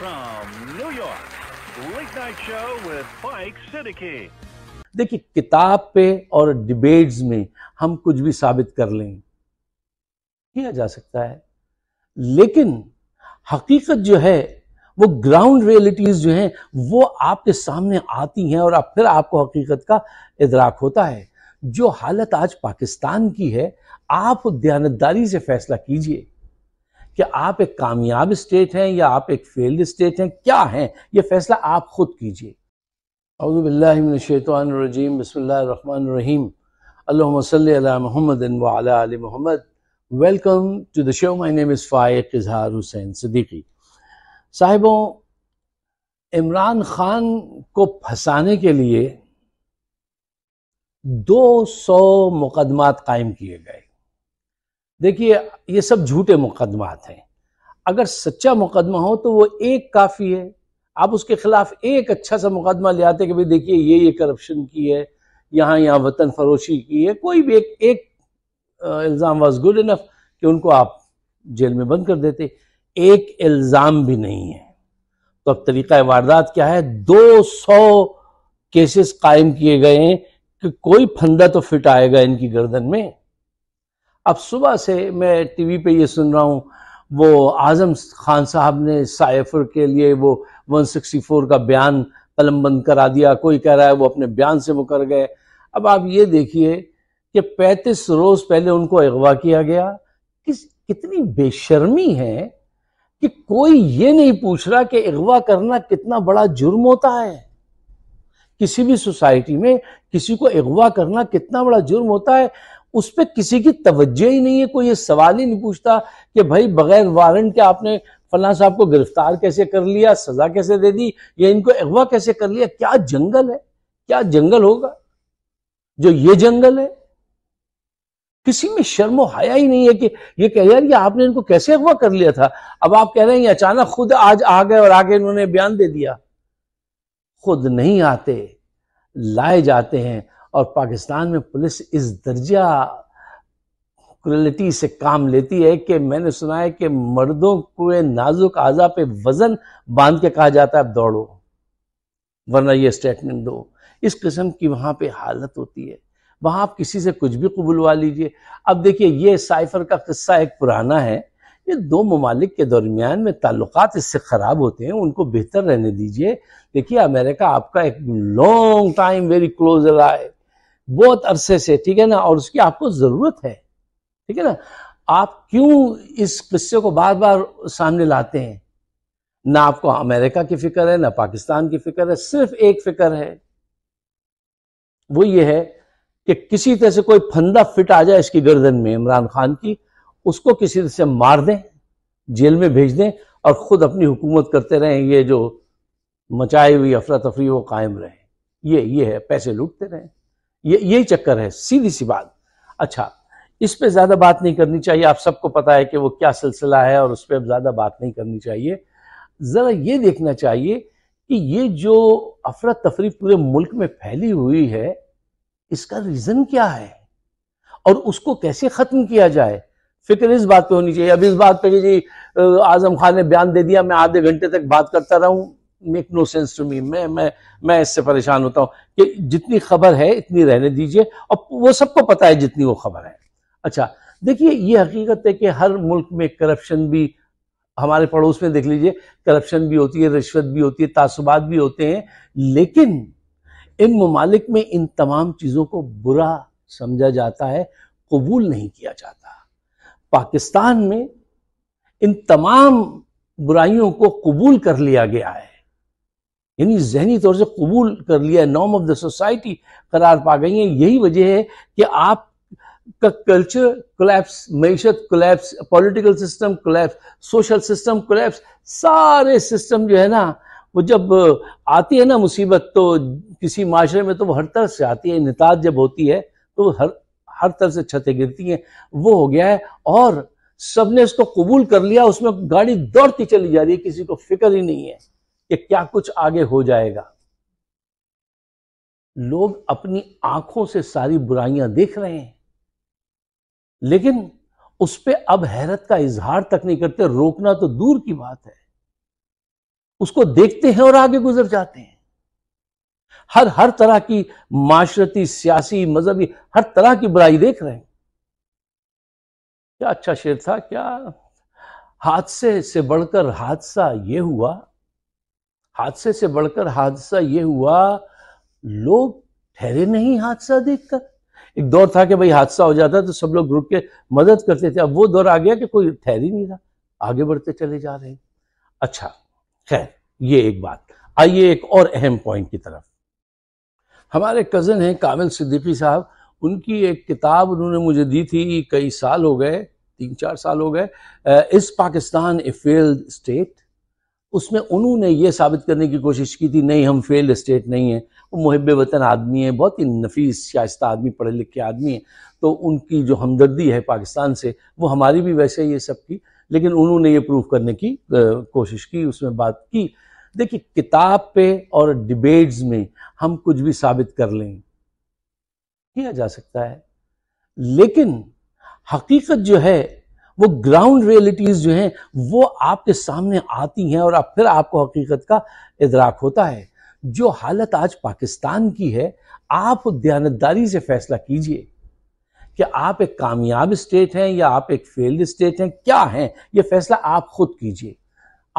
from New York, late night show with Mike Siddiqui. देखिए किताब पे और डिबेट्स में हम कुछ भी साबित कर लें किया जा सकता है लेकिन हकीकत जो है वो ग्राउंड रियलिटीज जो हैं वो आपके सामने आती हैं और आप फिर आपको हकीकत का इदराक होता है जो हालत आज पाकिस्तान की है आप दयानतदारी से फैसला कीजिए कि आप एक कामयाब स्टेट हैं या आप एक फेल्ड स्टेट हैं क्या हैं ये फैसला आप खुद कीजिए अवज़बिल्लिनशैतरजीम बसमीम अल्लाह महमद वाल महमद welcome to the show my name is Faiq Izhar Hussain Siddiqui साहिबों Imran Khan को फंसाने के लिए 200 मुकदमात कायम किए गए देखिए ये सब झूठे मुकदमात हैं अगर सच्चा मुकदमा हो तो वो एक काफ़ी है आप उसके खिलाफ एक अच्छा सा मुकदमा ले आते कि भाई देखिए ये ये करप्शन की है यहाँ यहाँ वतन फरोशी की है कोई भी एक एक इल्ज़ाम वॉज गुड इनफ कि उनको आप जेल में बंद कर देते एक इल्ज़ाम भी नहीं है तो अब तरीका वारदात क्या है 200 केसेस कायम किए गए हैं कि कोई फंदा तो फिट आएगा इनकी गर्दन में अब सुबह से मैं टीवी पे ये सुन रहा हूँ वो आज़म खान साहब ने साइफर के लिए वो 164 का बयान बंद करा दिया कोई कह रहा है वो अपने बयान से मुकर गए अब आप ये देखिए कि 35 रोज़ पहले उनको अगवा किया गया किस कितनी बेशर्मी है कि कोई ये नहीं पूछ रहा कि अगवा करना कितना बड़ा जुर्म होता है किसी भी सोसाइटी में किसी को अगवा करना कितना बड़ा जुर्म होता है उस पर किसी की तवज्जो ही नहीं है कोई ये सवाल ही नहीं पूछता कि भाई बगैर वारंट के आपने फलां साहब को गिरफ्तार कैसे कर लिया सजा कैसे दे दी या इनको अगवा कैसे कर लिया क्या जंगल है क्या जंगल होगा जो ये जंगल है किसी में शर्म हया ही नहीं है कि ये कह यार ये आपने इनको कैसे अगवा कर लिया था अब आप कह रहे हैं अचानक खुद आज आ गए और आगे इन्होंने बयान दे दिया खुद नहीं आते लाए जाते हैं और पाकिस्तान में पुलिस इस दर्जा क्रलिटी से काम लेती है कि मैंने सुना है कि मर्दों को नाजुक आज़ा पे वज़न बांध के कहा जाता है अब दौड़ो वरना ये स्टेटमेंट दो इस किस्म की वहां पे हालत होती है वहां आप किसी से कुछ भी कबुलवा लीजिए अब देखिए ये साइफर का किस्सा एक पुराना है ये दो ममालिक के दरमियान में ताल्लुकात इससे ख़राब होते हैं उनको बेहतर रहने दीजिए देखिए अमेरिका आपका एक लॉन्ग टाइम वेरी क्लोज रहा है बहुत अरसे से ठीक है ना और उसकी आपको ज़रूरत है ठीक है ना आप क्यों इस किस्से को बार बार सामने लाते हैं ना आपको अमेरिका की फिक्र है ना पाकिस्तान की फिक्र है सिर्फ एक फिक्र है वो ये है कि किसी तरह से कोई फंदा फिट आ जाए इसकी गर्दन में इमरान खान की उसको किसी तरह से मार दें जेल में भेज दें और ख़ुद अपनी हुकूमत करते रहें ये जो मचाई हुई अफरा तफरी वो कायम रहे ये ये है पैसे लूटते रहें ये यही चक्कर है सीधी सी बात अच्छा इस पे ज़्यादा बात नहीं करनी चाहिए आप सबको पता है कि वो क्या सिलसिला है और उस पर ज़्यादा बात नहीं करनी चाहिए ज़रा ये देखना चाहिए कि ये जो अफरा तफरी पूरे मुल्क में फैली हुई है इसका रीज़न क्या है और उसको कैसे ख़त्म किया जाए फिक्र इस बात पे होनी चाहिए अब इस बात पे कि जी आजम खान ने बयान दे दिया मैं आधे घंटे तक बात करता रहूं make no sense to me मैं मैं मैं इससे परेशान होता हूँ कि जितनी खबर है इतनी रहने दीजिए और वो सबको पता है जितनी वो खबर है अच्छा देखिए ये हकीकत है कि हर मुल्क में करप्शन भी हमारे पड़ोस में देख लीजिए करप्शन भी होती है रिश्वत भी होती है तासुबात भी होते हैं लेकिन इन ममालिक में इन तमाम चीज़ों को बुरा समझा जाता है कबूल नहीं किया जाता पाकिस्तान में इन तमाम बुराइयों को कबूल कर लिया गया है यानी जहनी तौर से कबूल कर लिया है नॉम ऑफ द सोसाइटी करार पा गई है यही वजह है कि आप का कल्चर कोलैप्स मीशत collapse political system collapse social system collapse सारे सिस्टम जो है ना वो जब आती है ना मुसीबत तो किसी माशरे में तो वो हर तरह से आती है निताज जब होती है तो हर हर तरह से छतें गिरती हैं वो हो गया है और सबने उसको कबूल कर लिया उसमें गाड़ी दौड़ती चली जा रही है किसी को फिक्र ही नहीं है कि क्या कुछ आगे हो जाएगा लोग अपनी आंखों से सारी बुराइयां देख रहे हैं लेकिन उस पर अब हैरत का इजहार तक नहीं करते रोकना तो दूर की बात है उसको देखते हैं और आगे गुजर जाते हैं हर हर तरह की माशरती सियासी मजहबी हर तरह की बुराई देख रहे हैं क्या अच्छा शेर था क्या हादसे से बढ़कर हादसा यह हुआ हादसे से बढ़कर हादसा ये हुआ लोग ठहरे नहीं हादसा देखकर एक दौर था कि भाई हादसा हो जाता तो सब लोग ग्रुप के मदद करते थे अब वो दौर आ गया कि कोई ठहर ही नहीं रहा आगे बढ़ते चले जा रहे हैं अच्छा खैर ये एक बात आइए एक और अहम पॉइंट की तरफ हमारे कज़न हैं कामिल सिद्दीकी साहब उनकी एक किताब उन्होंने मुझे दी थी कई साल हो गए तीन चार साल हो गए इस पाकिस्तान ए फेल्ड स्टेट उसमें उन्होंने ये साबित करने की कोशिश की थी नहीं हम फेल्ड स्टेट नहीं हैं वो मुहब वतन आदमी हैं बहुत ही नफीस शायस्त आदमी पढ़े लिखे आदमी हैं तो उनकी जो हमदर्दी है पाकिस्तान से वो हमारी भी वैसे ही है की लेकिन उन्होंने ये प्रूव करने की कोशिश की उसमें बात की देखिए किताब पे और डिबेट्स में हम कुछ भी साबित कर लें किया जा सकता है लेकिन हकीकत जो है वो ग्राउंड रियलिटीज जो हैं वो आपके सामने आती हैं और आप फिर आपको हकीकत का इदराक होता है जो हालत आज पाकिस्तान की है आप दयानतदारी से फैसला कीजिए कि आप एक कामयाब स्टेट हैं या आप एक फेल्ड स्टेट हैं क्या हैं ये फैसला आप खुद कीजिए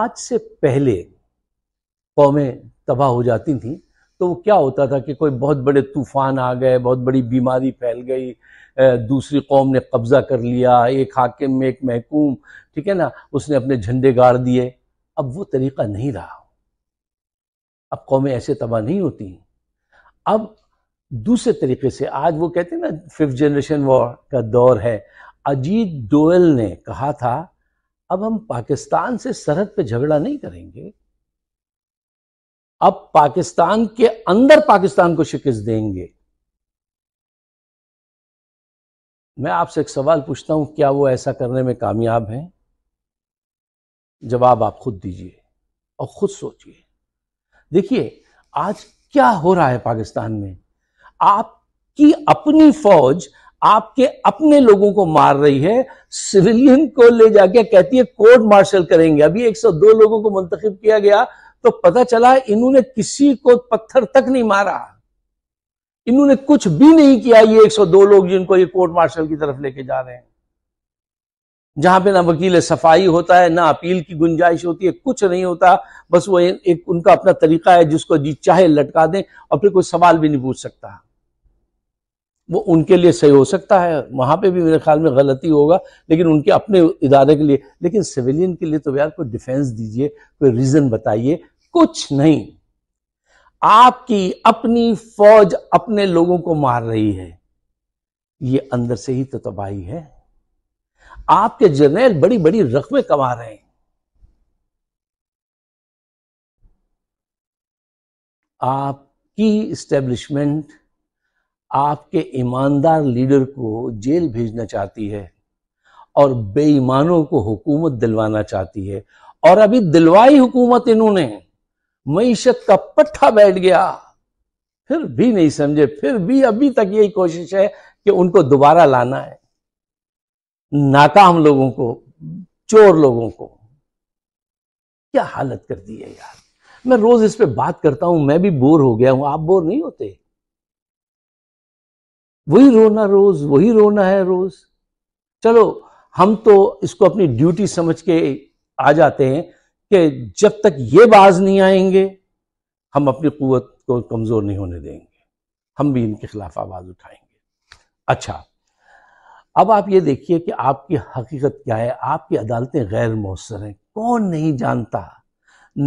आज से पहले कौमें तबाह हो जाती थी तो वो क्या होता था कि कोई बहुत बड़े तूफान आ गए बहुत बड़ी बीमारी फैल गई दूसरी कौम ने कब्ज़ा कर लिया एक हाकिम में एक महकूम ठीक है ना उसने अपने झंडे गाड़ दिए अब वो तरीका नहीं रहा अब कौमें ऐसे तबाह नहीं होती अब दूसरे तरीके से आज वो कहते हैं ना फिफ्थ जनरेशन वॉर का दौर है अजीत डोयल ने कहा था अब हम पाकिस्तान से सरहद पे झगड़ा नहीं करेंगे अब पाकिस्तान के अंदर पाकिस्तान को शिकस्त देंगे मैं आपसे एक सवाल पूछता हूं क्या वो ऐसा करने में कामयाब हैं जवाब आप खुद दीजिए और खुद सोचिए देखिए आज क्या हो रहा है पाकिस्तान में आपकी अपनी फौज आपके अपने लोगों को मार रही है सिविलियन को ले जाके कहती है कोर्ट मार्शल करेंगे अभी 102 लोगों को मुंतखब किया गया तो पता चला इन्होंने किसी को पत्थर तक नहीं मारा इन्होंने कुछ भी नहीं किया ये 102 लोग जिनको ये कोर्ट मार्शल की तरफ लेके जा रहे हैं जहां पे ना वकील सफाई होता है ना अपील की गुंजाइश होती है कुछ नहीं होता बस वो एक उनका अपना तरीका है जिसको जी चाहे लटका दें और फिर कोई सवाल भी नहीं पूछ सकता वो उनके लिए सही हो सकता है वहां पे भी मेरे ख्याल में गलती होगा लेकिन उनके अपने इदारे के लिए लेकिन सिविलियन के लिए तो यार कोई डिफेंस दीजिए कोई रीजन बताइए कुछ नहीं आपकी अपनी फौज अपने लोगों को मार रही है ये अंदर से ही तो तबाही है आपके जनरल बड़ी बड़ी रकमें कमा रहे हैं आपकी इस्टेब्लिशमेंट आपके ईमानदार लीडर को जेल भेजना चाहती है और बेईमानों को हुकूमत दिलवाना चाहती है और अभी दिलवाई हुकूमत इन्होंने मीशत का पट्टा बैठ गया फिर भी नहीं समझे फिर भी अभी तक यही कोशिश है कि उनको दोबारा लाना है नाकाम लोगों को चोर लोगों को क्या हालत कर दी है यार मैं रोज इस पे बात करता हूं मैं भी बोर हो गया हूं आप बोर नहीं होते वही रोना रोज वही रोना है रोज चलो हम तो इसको अपनी ड्यूटी समझ के आ जाते हैं कि जब तक ये बाज नहीं आएंगे हम अपनी कुत को कमज़ोर नहीं होने देंगे हम भी इनके खिलाफ आवाज़ उठाएंगे अच्छा अब आप ये देखिए कि आपकी हकीकत क्या है आपकी अदालतें गैर मौसर हैं कौन नहीं जानता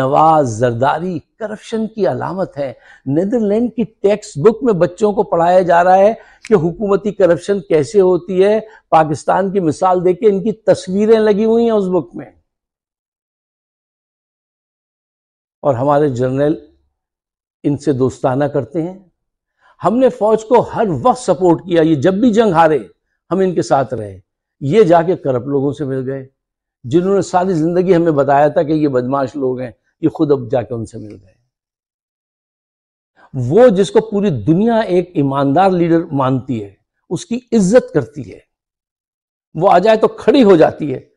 नवाज जरदारी करप्शन की अलामत है नीदरलैंड की टेक्स्ट बुक में बच्चों को पढ़ाया जा रहा है कि हुकूमती करप्शन कैसे होती है पाकिस्तान की मिसाल देके इनकी तस्वीरें लगी हुई हैं उस बुक में और हमारे जनरल इनसे दोस्ताना करते हैं हमने फौज को हर वक्त सपोर्ट किया ये जब भी जंग हारे हम इनके साथ रहे ये जाके करप लोगों से मिल गए जिन्होंने सारी जिंदगी हमें बताया था कि ये बदमाश लोग हैं ये खुद अब जाके उनसे मिल गए वो जिसको पूरी दुनिया एक ईमानदार लीडर मानती है उसकी इज्जत करती है वो आ जाए तो खड़ी हो जाती है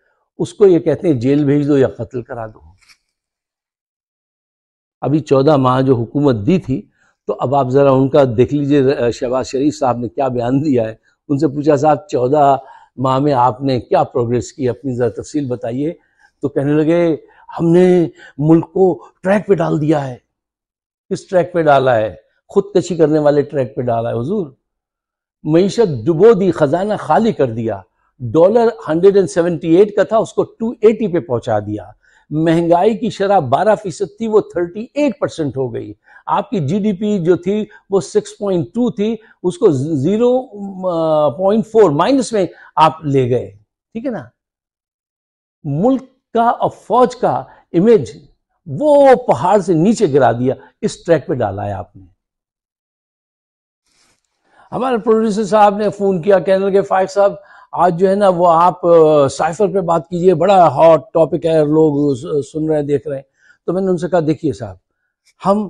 उसको ये कहते हैं जेल भेज दो या कत्ल करा दो अभी चौदह माह जो हुकूमत दी थी तो अब आप ज़रा उनका देख लीजिए शहबाज शरीफ साहब ने क्या बयान दिया है उनसे पूछा साहब चौदह माह में आपने क्या प्रोग्रेस की अपनी ज़रा तफसील बताइए तो कहने लगे हमने मुल्क को ट्रैक पे डाल दिया है किस ट्रैक पे डाला है खुदकशी करने वाले ट्रैक पे डाला है हजूर मीशत डुबो दी खजाना खाली कर दिया डॉलर 178 का था उसको 280 पे पहुंचा दिया महंगाई की शराह बारह फीसद थी वो एट परसेंट हो गई आपकी जीडीपी जो थी वो सिक्स पॉइंट टू थी उसको जीरो पॉइंट फोर माइनस में आप ले गए ठीक है ना मुल्क का और फौज का इमेज वो पहाड़ से नीचे गिरा दिया इस ट्रैक पे डाला है आपने हमारे प्रोड्यूसर साहब ने फोन किया कैनल के फाइव साहब आज जो है ना वो आप साइफर पे बात कीजिए बड़ा हॉट टॉपिक है लोग सुन रहे हैं देख रहे हैं तो मैंने उनसे कहा देखिए साहब हम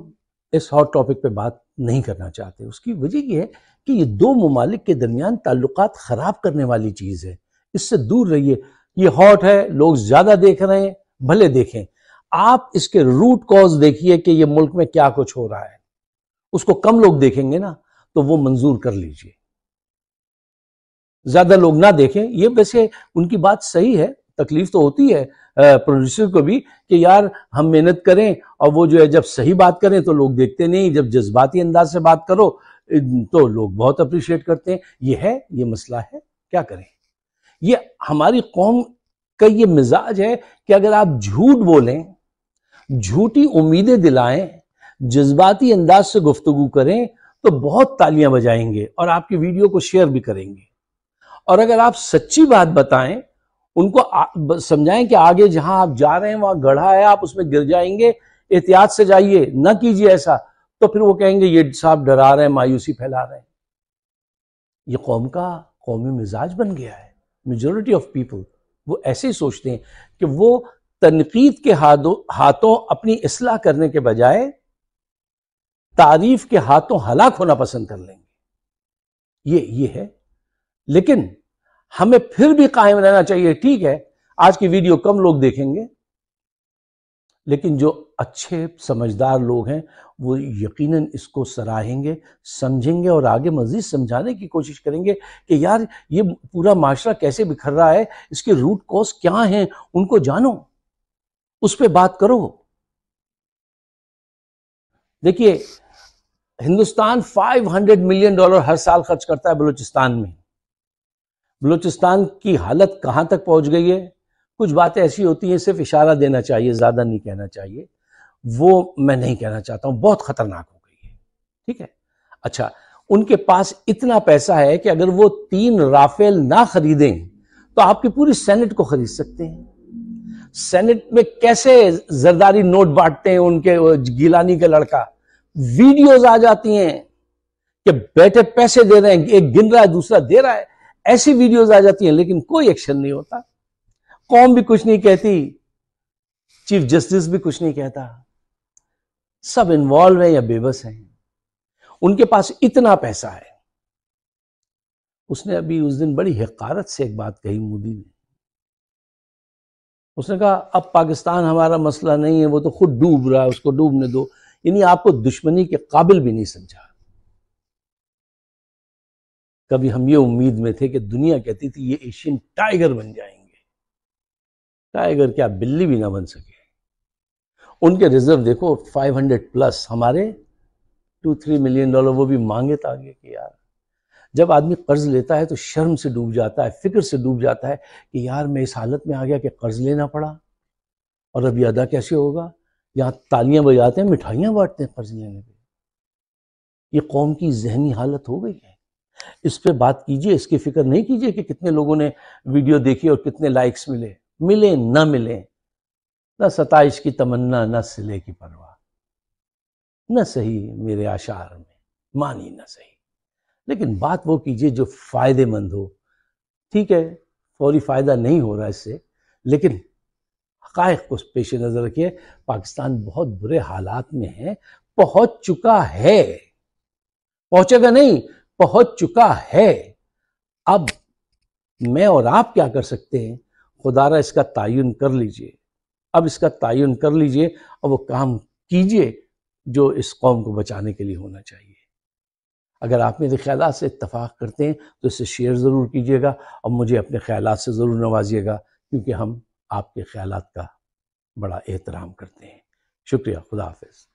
इस हॉट टॉपिक पे बात नहीं करना चाहते उसकी वजह यह है कि ये दो ममालिक के दरमियान ताल्लुक ख़राब करने वाली चीज़ है इससे दूर रहिए ये हॉट है लोग ज़्यादा देख रहे हैं भले देखें आप इसके रूट कॉज देखिए कि ये मुल्क में क्या कुछ हो रहा है उसको कम लोग देखेंगे ना तो वो मंजूर कर लीजिए ज्यादा लोग ना देखें ये वैसे उनकी बात सही है तकलीफ तो होती है प्रोड्यूसर को भी कि यार हम मेहनत करें और वो जो है जब सही बात करें तो लोग देखते नहीं जब जज्बाती अंदाज से बात करो तो लोग बहुत अप्रिशिएट करते हैं ये है ये मसला है क्या करें ये हमारी कौम का ये मिजाज है कि अगर आप झूठ बोलें झूठी उम्मीदें दिलाएं जज्बाती अंदाज से गुफ्तगु करें तो बहुत तालियां बजाएंगे और आपकी वीडियो को शेयर भी करेंगे और अगर आप सच्ची बात बताएं उनको समझाएं कि आगे जहां आप जा रहे हैं वहां गढ़ा है आप उसमें गिर जाएंगे एहतियात से जाइए न कीजिए ऐसा तो फिर वो कहेंगे ये साहब डरा रहे हैं मायूसी फैला रहे हैं ये कौम का कौमी मिजाज बन गया है मेजोरिटी ऑफ पीपल वो ऐसे ही सोचते हैं कि वो तनकीद के हाथों हाथों अपनी असलाह करने के बजाय तारीफ के हाथों हलाक होना पसंद कर लेंगे ये ये है लेकिन हमें फिर भी कायम रहना चाहिए ठीक है आज की वीडियो कम लोग देखेंगे लेकिन जो अच्छे समझदार लोग हैं वो यकीनन इसको सराहेंगे समझेंगे और आगे मजीद समझाने की कोशिश करेंगे कि यार ये पूरा माशरा कैसे बिखर रहा है इसके रूट कॉज क्या हैं उनको जानो उस पर बात करो देखिए हिंदुस्तान 500 मिलियन डॉलर हर साल खर्च करता है बलूचिस्तान में बलूचिस्तान की हालत कहाँ तक पहुँच गई है कुछ बातें ऐसी होती हैं सिर्फ इशारा देना चाहिए ज़्यादा नहीं कहना चाहिए वो मैं नहीं कहना चाहता हूँ बहुत ख़तरनाक हो गई है ठीक है अच्छा उनके पास इतना पैसा है कि अगर वो तीन राफेल ना खरीदें तो आपकी पूरी सेनेट को खरीद सकते हैं सेनेट में कैसे जरदारी नोट बांटते हैं उनके गिलानी का लड़का वीडियोज आ जाती हैं कि बेटे पैसे दे रहे हैं एक गिन रहा है दूसरा दे रहा है ऐसी वीडियोज आ जाती हैं लेकिन कोई एक्शन नहीं होता कौम भी कुछ नहीं कहती चीफ जस्टिस भी कुछ नहीं कहता सब इन्वॉल्व है या बेबस हैं उनके पास इतना पैसा है उसने अभी उस दिन बड़ी हकारत से एक बात कही मोदी ने उसने कहा अब पाकिस्तान हमारा मसला नहीं है वो तो खुद डूब रहा है उसको डूबने दो यानी आपको दुश्मनी के काबिल भी नहीं समझा कभी हम ये उम्मीद में थे कि दुनिया कहती थी ये एशियन टाइगर बन जाएंगे टाइगर क्या बिल्ली भी ना बन सके उनके रिजर्व देखो 500 प्लस हमारे टू थ्री मिलियन डॉलर वो भी मांगे तागे कि यार जब आदमी कर्ज लेता है तो शर्म से डूब जाता है फिक्र से डूब जाता है कि यार मैं इस हालत में आ गया कि कर्ज लेना पड़ा और अब अदा कैसे होगा यहाँ तालियां बजाते हैं मिठाइयाँ बांटते हैं कर्ज लेने पे ये कौम की जहनी हालत हो गई है इस पर बात कीजिए इसकी फिक्र नहीं कीजिए कि कितने लोगों ने वीडियो देखी और कितने लाइक्स मिले मिले ना मिले ना सताइश की तमन्ना ना सिले की परवाह न सही मेरे आशार में मानी ना सही लेकिन बात वो कीजिए जो फायदेमंद हो ठीक है फौरी फायदा नहीं हो रहा इससे लेकिन हकायक को पेश नज़र रखिए पाकिस्तान बहुत बुरे हालात में है पहुंच चुका है पहुंचेगा नहीं पहुंच चुका है अब मैं और आप क्या कर सकते हैं खुदारा इसका तयन कर लीजिए अब इसका तयन कर लीजिए और वो काम कीजिए जो इस कौम को बचाने के लिए होना चाहिए अगर आप मेरे ख्याल से इतफाक़ करते हैं तो इसे शेयर ज़रूर कीजिएगा और मुझे अपने ख्याल से ज़रूर नवाजिएगा क्योंकि हम आपके ख्याल का बड़ा एहतराम करते हैं शुक्रिया खुदा हाफिज़